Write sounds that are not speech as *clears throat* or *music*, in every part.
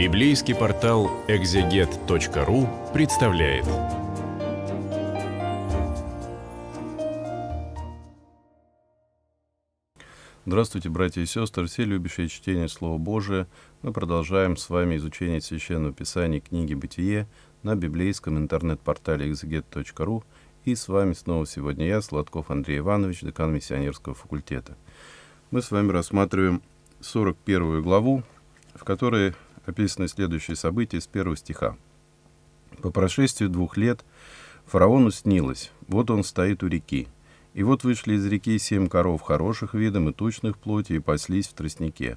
Библейский портал экзегет.ру представляет. Здравствуйте, братья и сестры, все любящие чтение Слова Божия. Мы продолжаем с вами изучение Священного Писания книги «Бытие» на библейском интернет-портале экзегет.ру. И с вами снова сегодня я, Сладков Андрей Иванович, декан миссионерского факультета. Мы с вами рассматриваем 41 главу, в которой описаны следующие события с первого стиха. «По прошествии двух лет фараону снилось, вот он стоит у реки. И вот вышли из реки семь коров хороших видом и тучных плоти, и паслись в тростнике.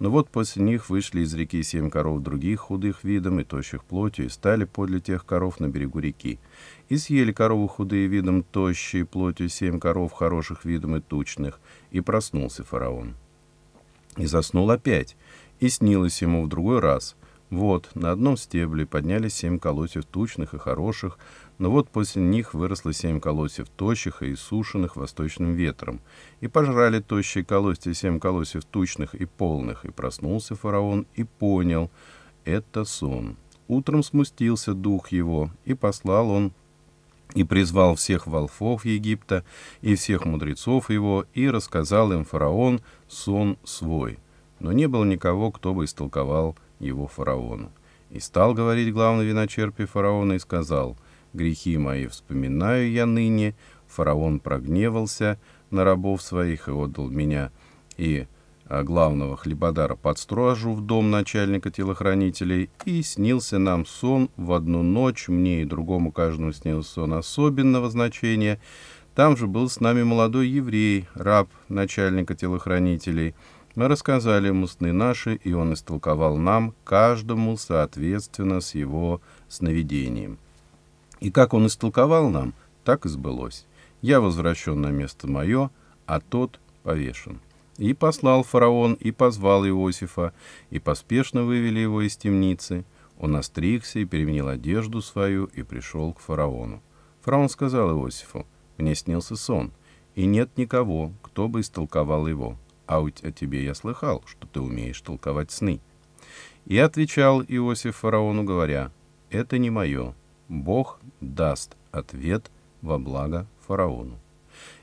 Но вот после них вышли из реки семь коров других худых видом и тощих плоти и стали подле тех коров на берегу реки. И съели корову худые видом, тощие плотью, семь коров хороших видом и тучных, и проснулся фараон. И заснул опять, и снилось ему в другой раз. Вот, на одном стебле поднялись семь колосьев тучных и хороших, но вот после них выросло семь колосьев тощих и сушеных восточным ветром. И пожрали тощие колосья семь колосьев тучных и полных. И проснулся фараон и понял — это сон. Утром смустился дух его, и послал он и призвал всех волхвов Египта и всех мудрецов его, и рассказал им фараон сон свой — но не было никого, кто бы истолковал его фараону. И стал говорить главный виночерпий фараона и сказал, «Грехи мои вспоминаю я ныне, фараон прогневался на рабов своих и отдал меня, и а, главного хлебодара под стражу в дом начальника телохранителей, и снился нам сон в одну ночь, мне и другому каждому снился сон особенного значения. Там же был с нами молодой еврей, раб начальника телохранителей, мы рассказали ему сны наши, и он истолковал нам, каждому соответственно с его сновидением. И как он истолковал нам, так и сбылось. Я возвращен на место мое, а тот повешен. И послал фараон, и позвал Иосифа, и поспешно вывели его из темницы. Он остригся и переменил одежду свою, и пришел к фараону. Фараон сказал Иосифу, «Мне снился сон, и нет никого, кто бы истолковал его» а о тебе я слыхал, что ты умеешь толковать сны». И отвечал Иосиф фараону, говоря, «Это не мое. Бог даст ответ во благо фараону».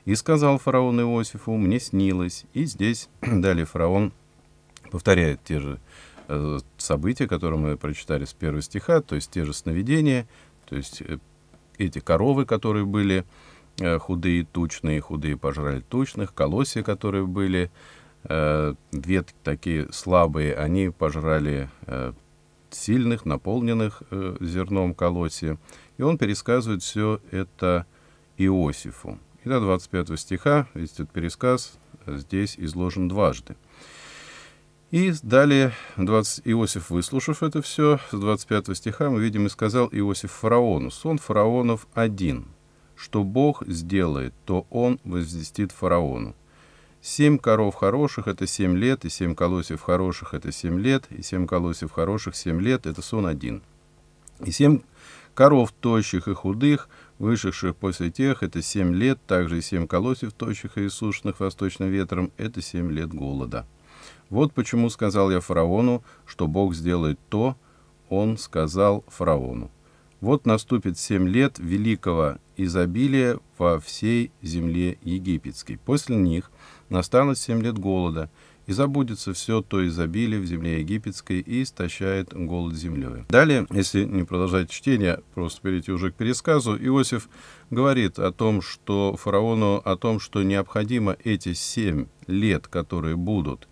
И сказал фараон Иосифу, «Мне снилось». И здесь *clears throat* далее фараон повторяет те же э, события, которые мы прочитали с первого стиха, то есть те же сновидения, то есть э, эти коровы, которые были Э, худые тучные, худые пожрали тучных, колосья, которые были, э, ветки такие слабые, они пожрали э, сильных, наполненных э, зерном колосья. И он пересказывает все это Иосифу. И до 25 стиха, весь этот пересказ э, здесь изложен дважды. И далее 20, Иосиф, выслушав это все, с 25 стиха мы видим, и сказал Иосиф фараону, сон фараонов один — что Бог сделает, то Он воздестит фараону. Семь коров хороших — это семь лет, и семь колосьев хороших — это семь лет, и семь колосьев хороших — семь лет, это сон один. И семь коров тощих и худых, вышедших после тех, это семь лет, также и семь колосьев тощих и сушных восточным ветром — это семь лет голода. Вот почему сказал я фараону, что Бог сделает то, он сказал фараону. Вот наступит семь лет великого изобилие во всей земле египетской. После них настанут семь лет голода, и забудется все то изобилие в земле египетской, и истощает голод землею. Далее, если не продолжать чтение, просто перейти уже к пересказу, Иосиф говорит о том, что фараону, о том, что необходимо эти семь лет, которые будут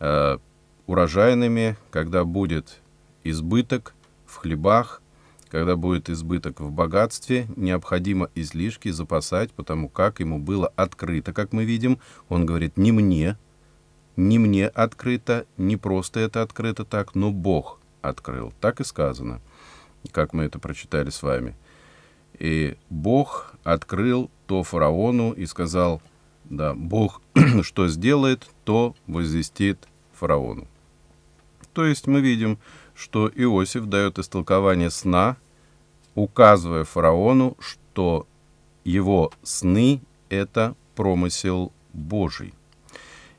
э, урожайными, когда будет избыток в хлебах, когда будет избыток в богатстве, необходимо излишки запасать, потому как ему было открыто, как мы видим, он говорит, не мне, не мне открыто, не просто это открыто так, но Бог открыл. Так и сказано, как мы это прочитали с вами. И Бог открыл то фараону и сказал, да, Бог *clears throat* что сделает, то возвестит фараону. То есть мы видим, что Иосиф дает истолкование сна, указывая фараону, что его сны — это промысел Божий.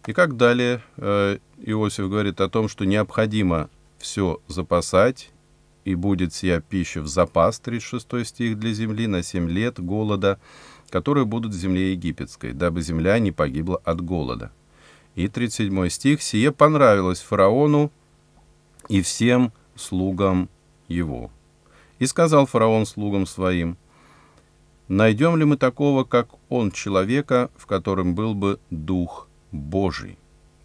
И как далее э, Иосиф говорит о том, что необходимо все запасать, и будет сия пища в запас, 36 стих, для земли на 7 лет голода, которые будут в земле египетской, дабы земля не погибла от голода. И 37 стих, сие понравилось фараону, и всем слугам его. И сказал фараон слугам своим, «Найдем ли мы такого, как он, человека, в котором был бы Дух Божий?»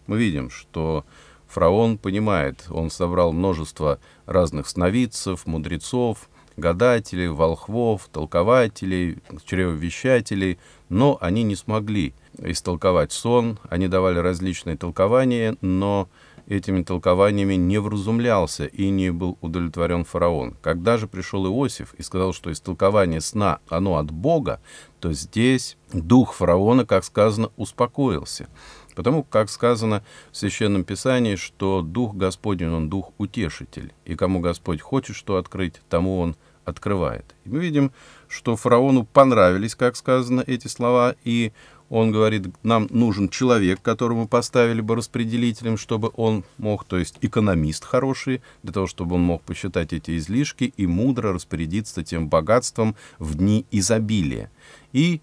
Мы видим, что фараон понимает, он собрал множество разных сновидцев, мудрецов, гадателей, волхвов, толкователей, чревовещателей, но они не смогли истолковать сон, они давали различные толкования, но этими толкованиями не вразумлялся и не был удовлетворен фараон. Когда же пришел Иосиф и сказал, что истолкование сна, оно от Бога, то здесь дух фараона, как сказано, успокоился. Потому, как сказано в Священном Писании, что Дух Господень, Он Дух Утешитель, и кому Господь хочет что открыть, тому Он открывает. И мы видим, что фараону понравились, как сказано, эти слова, и он говорит, нам нужен человек, которому поставили бы распределителем, чтобы он мог, то есть экономист хороший, для того, чтобы он мог посчитать эти излишки и мудро распорядиться тем богатством в дни изобилия. И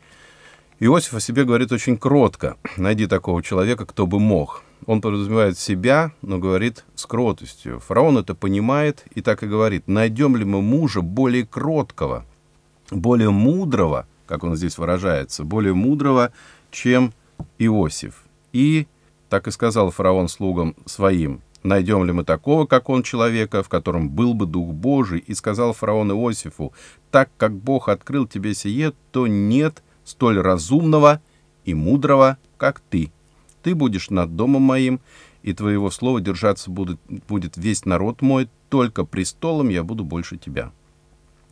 Иосиф о себе говорит очень кротко. Найди такого человека, кто бы мог. Он подразумевает себя, но говорит с кротостью. Фараон это понимает и так и говорит. Найдем ли мы мужа более кроткого, более мудрого, как он здесь выражается, более мудрого, чем Иосиф. И, так и сказал фараон слугам своим, «Найдем ли мы такого, как он, человека, в котором был бы Дух Божий?» И сказал фараон Иосифу, «Так как Бог открыл тебе сие, то нет столь разумного и мудрого, как ты. Ты будешь над домом моим, и твоего слова держаться будет, будет весь народ мой, только престолом я буду больше тебя».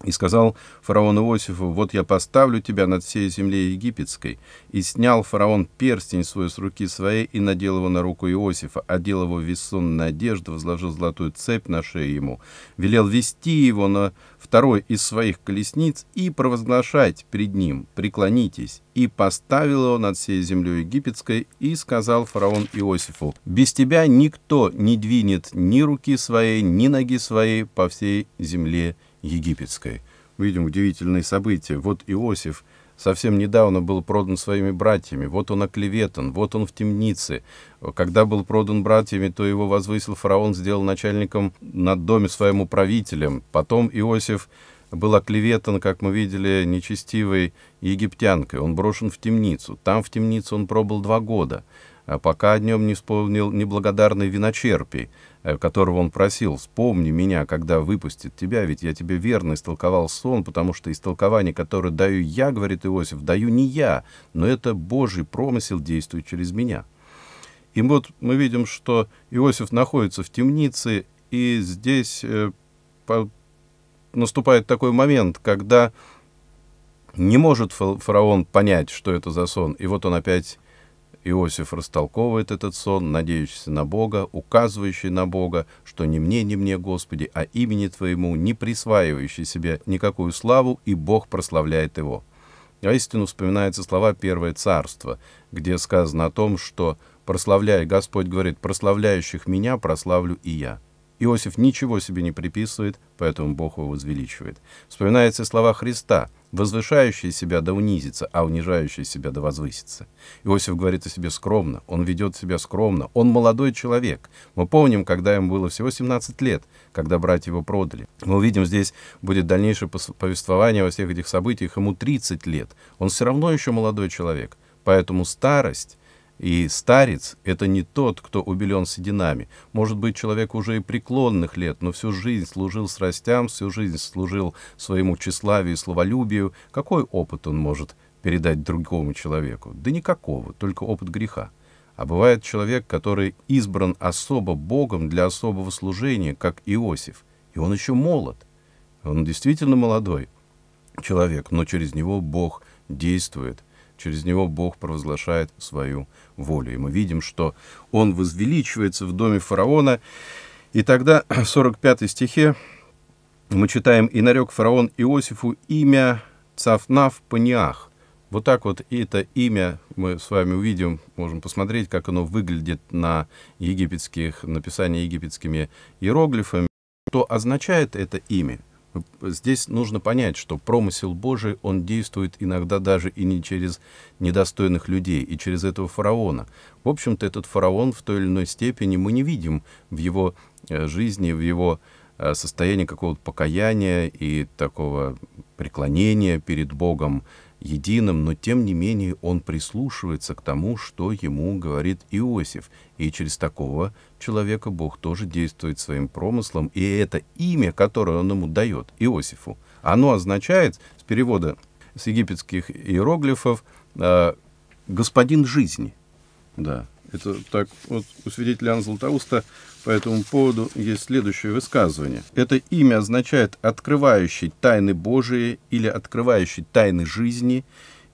И сказал фараон Иосифу, «Вот я поставлю тебя над всей землей египетской». И снял фараон перстень свой с руки своей и надел его на руку Иосифа, одел его в вессонную одежду, возложил золотую цепь на шею ему, велел вести его на второй из своих колесниц и провозглашать пред ним, «Преклонитесь». И поставил его над всей землей египетской, и сказал фараон Иосифу, «Без тебя никто не двинет ни руки своей, ни ноги своей по всей земле египетской. Видим удивительные события. Вот Иосиф совсем недавно был продан своими братьями, вот он оклеветан, вот он в темнице. Когда был продан братьями, то его возвысил фараон, сделал начальником над доме своим управителем. Потом Иосиф был оклеветан, как мы видели, нечестивой египтянкой. Он брошен в темницу. Там в темницу он пробыл два года. Э, пока о нем не вспомнил неблагодарный виночерпий, э, которого он просил «Вспомни меня, когда выпустит тебя, ведь я тебе верно истолковал сон, потому что истолкование, которое даю я, — говорит Иосиф, — даю не я, но это Божий промысел действует через меня». И вот мы видим, что Иосиф находится в темнице, и здесь э, наступает такой момент, когда не может фараон понять, что это за сон, и вот он опять Иосиф растолковывает этот сон, надеющийся на Бога, указывающий на Бога, что не мне, не мне, Господи, а имени Твоему, не присваивающий себе никакую славу, и Бог прославляет его. А вспоминаются слова «Первое царство», где сказано о том, что прославляя Господь говорит, прославляющих меня прославлю и я». Иосиф ничего себе не приписывает, поэтому Бог его возвеличивает. Вспоминаются слова Христа – Возвышающий себя да унизится, а унижающий себя да возвысится. Иосиф говорит о себе скромно, он ведет себя скромно, он молодой человек. Мы помним, когда ему было всего 17 лет, когда братья его продали. Мы увидим, здесь будет дальнейшее повествование во всех этих событиях, ему 30 лет. Он все равно еще молодой человек. Поэтому старость и старец — это не тот, кто убелен сединами. Может быть, человек уже и преклонных лет, но всю жизнь служил страстям, всю жизнь служил своему тщеславию и словолюбию. Какой опыт он может передать другому человеку? Да никакого, только опыт греха. А бывает человек, который избран особо Богом для особого служения, как Иосиф. И он еще молод. Он действительно молодой человек, но через него Бог действует — через него Бог провозглашает свою волю. И мы видим, что он возвеличивается в доме фараона. И тогда в *clears throat* 45 стихе мы читаем «И нарек фараон Иосифу имя Цафнав Паниах». Вот так вот это имя мы с вами увидим, можем посмотреть, как оно выглядит на египетских, написании египетскими иероглифами. Что означает это имя? Здесь нужно понять, что промысел Божий, он действует иногда даже и не через недостойных людей, и через этого фараона. В общем-то, этот фараон в той или иной степени мы не видим в его э, жизни, в его э, состоянии какого-то покаяния и такого преклонения перед Богом единым, но тем не менее он прислушивается к тому, что ему говорит Иосиф, и через такого человека Бог тоже действует своим промыслом, и это имя, которое он ему дает, Иосифу, оно означает, с перевода с египетских иероглифов, э, «господин жизни». Да. Это так вот у свидетеля Иоанна Златоуста по этому поводу есть следующее высказывание. Это имя означает «открывающий тайны Божии» или «открывающий тайны жизни».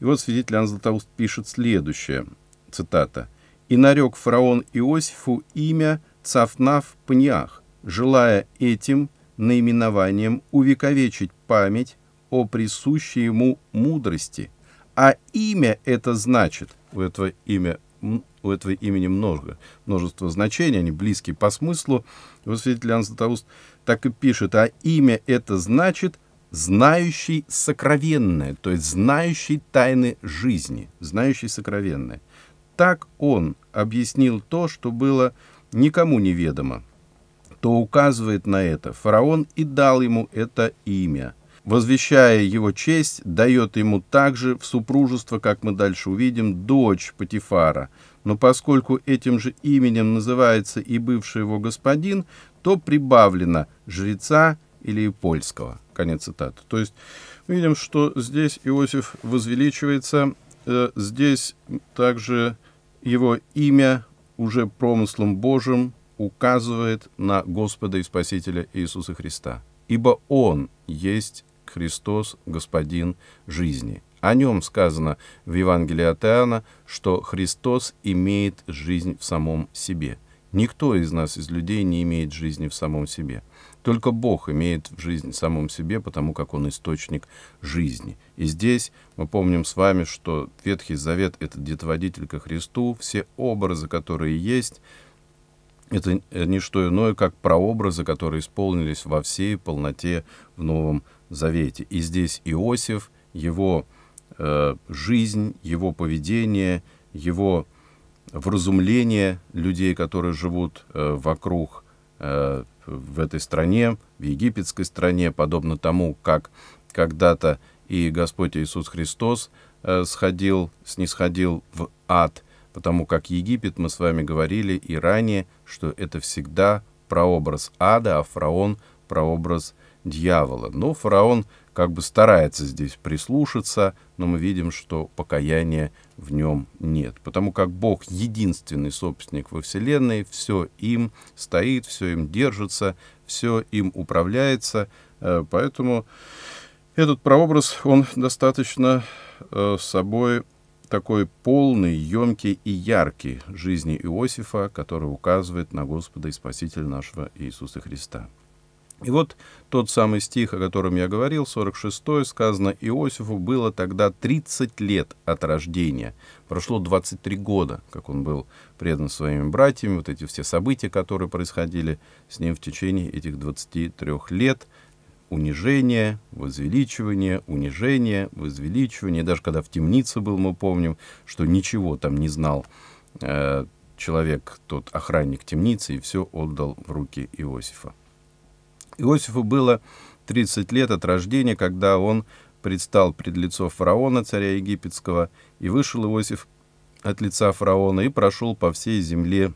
И вот свидетель Иоанн Златоуст пишет следующее, цитата. «И нарек фараон Иосифу имя Цафнаф пнях, желая этим наименованием увековечить память о присущей ему мудрости. А имя это значит, у этого имя у этого имени много, множество значений, они близки по смыслу. Вот святитель Иоанн Златоуст так и пишет, а имя это значит «знающий сокровенное», то есть «знающий тайны жизни», «знающий сокровенное». Так он объяснил то, что было никому неведомо, то указывает на это. Фараон и дал ему это имя – возвещая его честь, дает ему также в супружество, как мы дальше увидим, дочь Патифара. Но поскольку этим же именем называется и бывший его господин, то прибавлено жреца или польского. Конец цитаты. То есть мы видим, что здесь Иосиф возвеличивается, э, здесь также его имя уже промыслом Божьим указывает на Господа и Спасителя Иисуса Христа. Ибо Он есть Христос – Господин жизни. О нем сказано в Евангелии от Иоанна, что Христос имеет жизнь в самом себе. Никто из нас, из людей, не имеет жизни в самом себе. Только Бог имеет жизнь в самом себе, потому как Он источник жизни. И здесь мы помним с вами, что Ветхий Завет — это детводитель ко Христу, все образы, которые есть — это не что иное, как прообразы, которые исполнились во всей полноте в Новом Завете. И здесь Иосиф, его э, жизнь, его поведение, его вразумление людей, которые живут э, вокруг э, в этой стране, в египетской стране, подобно тому, как когда-то и Господь Иисус Христос э, сходил, снисходил в ад – потому как Египет, мы с вами говорили и ранее, что это всегда прообраз ада, а фараон — прообраз дьявола. Но ну, фараон как бы старается здесь прислушаться, но мы видим, что покаяния в нем нет. Потому как Бог единственный собственник во Вселенной, все им стоит, все им держится, все им управляется, э, поэтому этот прообраз, он достаточно э, собой такой полный, емкий и яркий жизни Иосифа, который указывает на Господа и Спасителя нашего Иисуса Христа. И вот тот самый стих, о котором я говорил, 46 сказано, Иосифу было тогда 30 лет от рождения. Прошло 23 года, как он был предан своими братьями, вот эти все события, которые происходили с ним в течение этих 23 лет – унижение, возвеличивание, унижение, возвеличивание. Даже когда в темнице был, мы помним, что ничего там не знал э, человек, тот охранник темницы, и все отдал в руки Иосифа. Иосифу было 30 лет от рождения, когда он предстал пред лицо фараона, царя египетского, и вышел Иосиф от лица фараона и прошел по всей земле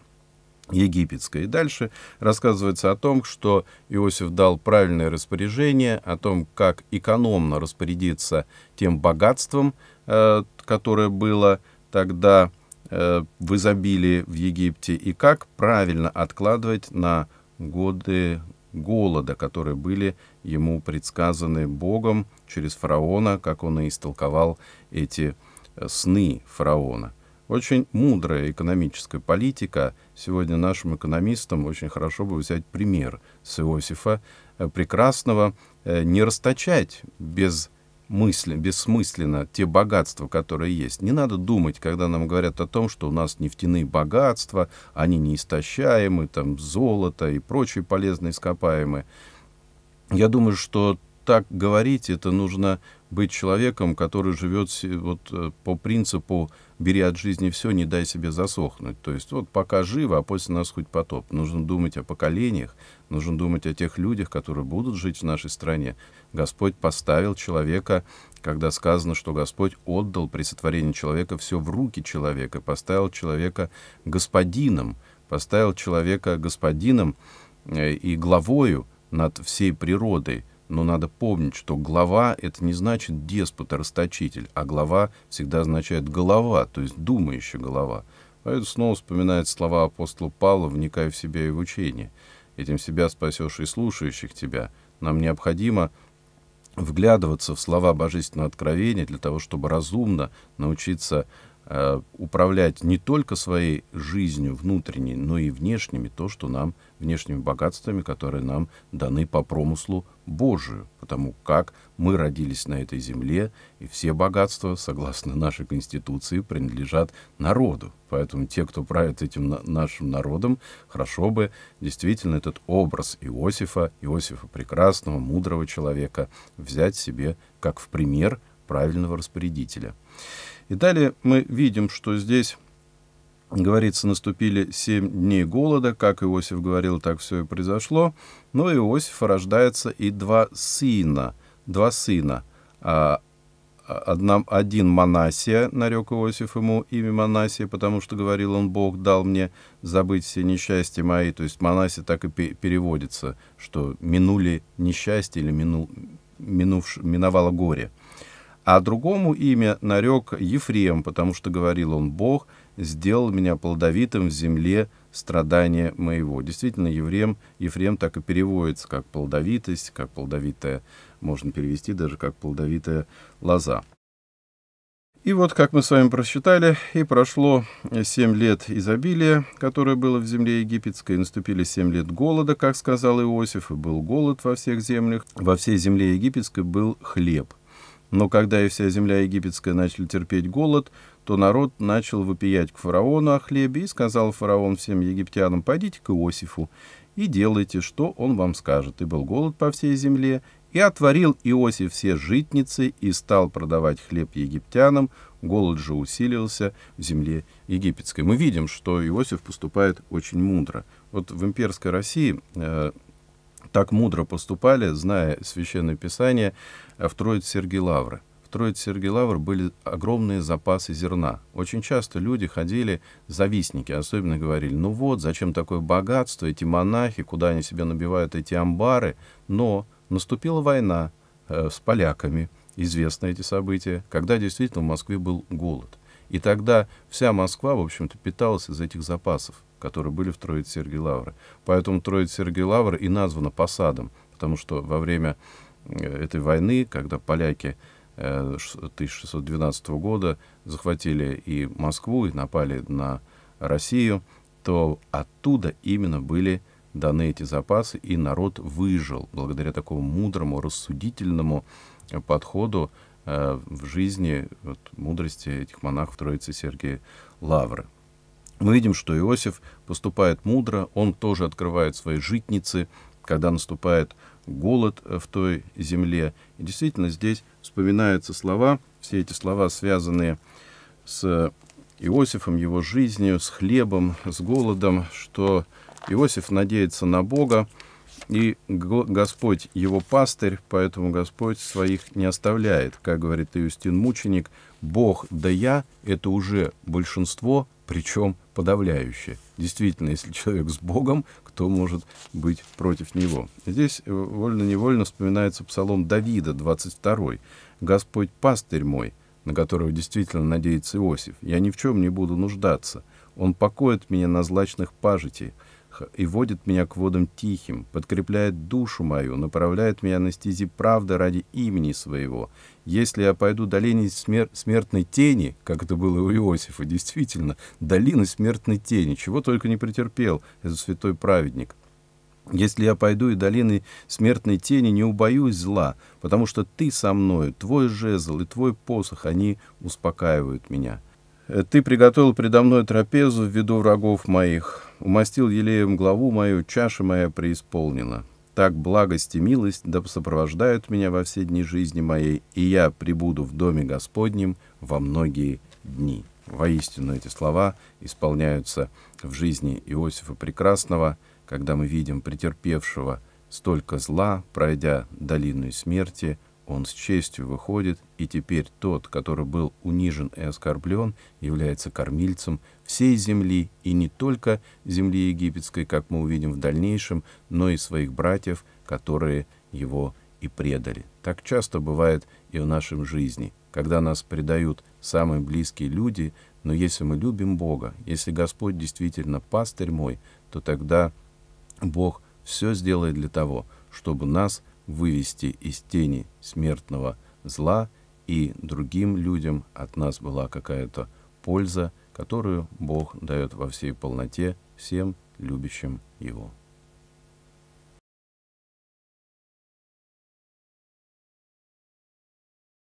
египетской. И дальше рассказывается о том, что Иосиф дал правильное распоряжение, о том, как экономно распорядиться тем богатством, э, которое было тогда э, в изобилии в Египте, и как правильно откладывать на годы голода, которые были ему предсказаны Богом через фараона, как он и истолковал эти э, сны фараона. Очень мудрая экономическая политика. Сегодня нашим экономистам очень хорошо бы взять пример с Иосифа э, Прекрасного. Э, не расточать без мысли, бессмысленно те богатства, которые есть. Не надо думать, когда нам говорят о том, что у нас нефтяные богатства, они неистощаемы, там золото и прочие полезные ископаемые. Я думаю, что так говорить, это нужно быть человеком, который живет вот э, по принципу «бери от жизни все, не дай себе засохнуть». То есть вот пока живо, а после нас хоть потоп. Нужно думать о поколениях, нужно думать о тех людях, которые будут жить в нашей стране. Господь поставил человека, когда сказано, что Господь отдал при сотворении человека все в руки человека, поставил человека господином, поставил человека господином э, и главою над всей природой – но надо помнить, что глава — это не значит деспот и расточитель, а глава всегда означает голова, то есть думающая голова. Поэтому а снова вспоминает слова апостола Павла, вникая в себя и в учение. Этим себя спасешь и слушающих тебя. Нам необходимо вглядываться в слова божественного откровения для того, чтобы разумно научиться Э, управлять не только своей жизнью внутренней, но и внешними, то, что нам, внешними богатствами, которые нам даны по промыслу Божию, потому как мы родились на этой земле, и все богатства, согласно нашей Конституции, принадлежат народу. Поэтому те, кто правит этим нашим народом, хорошо бы действительно этот образ Иосифа, Иосифа прекрасного, мудрого человека, взять себе как в пример правильного распорядителя. И далее мы видим, что здесь Говорится, наступили семь дней голода, как Иосиф говорил, так все и произошло. Но Иосифа рождается и два сына. Два сына. а, а Одна, один Манасия, нарек Иосиф ему имя Манасия, потому что говорил он, Бог дал мне забыть все несчастья мои. То есть Манасия так и переводится, что минули несчастье или мину, минув, миновало горе а другому имя нарек Ефрем, потому что говорил он, «Бог сделал меня плодовитым в земле страдания моего». Действительно, Ефрем, Ефрем так и переводится, как плодовитость, как плодовитая, можно перевести даже как плодовитая лоза. И вот, как мы с вами просчитали, и прошло семь лет изобилия, которое было в земле египетской, и наступили семь лет голода, как сказал Иосиф, и был голод во всех землях. Во всей земле египетской был хлеб – но когда и вся земля египетская начали терпеть голод, то народ начал вопиять к фараону о хлебе, и сказал фараон всем египтянам, «Пойдите к Иосифу и делайте, что он вам скажет». И был голод по всей земле, и отворил Иосиф все житницы и стал продавать хлеб египтянам, голод же усилился в земле египетской. Мы видим, что Иосиф поступает очень мудро. Вот в имперской России э, так мудро поступали, зная Священное Писание, э, в Троице Сергей Лавры. В Троице Сергей Лавры были огромные запасы зерна. Очень часто люди ходили, завистники особенно говорили, ну вот, зачем такое богатство, эти монахи, куда они себе набивают эти амбары. Но наступила война э, с поляками, известны эти события, когда действительно в Москве был голод. И тогда вся Москва, в общем-то, питалась из этих запасов которые были в Троице Сергии Лавры. Поэтому Троица Сергии Лавры и названа посадом, потому что во время э, этой войны, когда поляки 1612 э, года захватили и Москву, и напали на Россию, то оттуда именно были даны эти запасы, и народ выжил благодаря такому мудрому, рассудительному подходу э, в жизни вот, мудрости этих монахов Троицы Сергия Лавры. Мы видим, что Иосиф поступает мудро, он тоже открывает свои житницы, когда наступает голод э, в той земле. И действительно здесь вспоминаются слова, все эти слова связаны с Иосифом, его жизнью, с хлебом, с голодом, что Иосиф надеется на Бога, и Господь его пастырь, поэтому Господь своих не оставляет. Как говорит Иустин Мученик, Бог да я — это уже большинство, причем подавляющее. Действительно, если человек с Богом, кто может быть против него? Здесь э, вольно-невольно вспоминается псалом Давида, 22 «Господь пастырь мой, на которого действительно надеется Иосиф. Я ни в чем не буду нуждаться. Он покоит меня на злачных пажитях и водит меня к водам тихим, подкрепляет душу мою, направляет меня на стези правды ради имени своего. Если я пойду долиной смер смертной тени, как это было у Иосифа, действительно, долины смертной тени, чего только не претерпел этот святой праведник. Если я пойду и долины смертной тени, не убоюсь зла, потому что ты со мною, твой жезл и твой посох, они успокаивают меня. Ты приготовил предо мной трапезу в виду врагов моих» умастил елеем главу мою, чаша моя преисполнена. Так благость и милость да сопровождают меня во все дни жизни моей, и я прибуду в доме Господнем во многие дни». Воистину эти слова исполняются в жизни Иосифа Прекрасного, когда мы видим претерпевшего столько зла, пройдя долину смерти, он с честью выходит, и теперь тот, который был унижен и оскорблен, является кормильцем всей земли, и не только земли египетской, как мы увидим в дальнейшем, но и своих братьев, которые его и предали. Так часто бывает и в нашем жизни, когда нас предают самые близкие люди, но если мы любим Бога, если Господь действительно пастырь мой, то тогда Бог все сделает для того, чтобы нас – вывести из тени смертного зла, и другим людям от нас была какая-то польза, которую Бог дает во всей полноте всем любящим Его.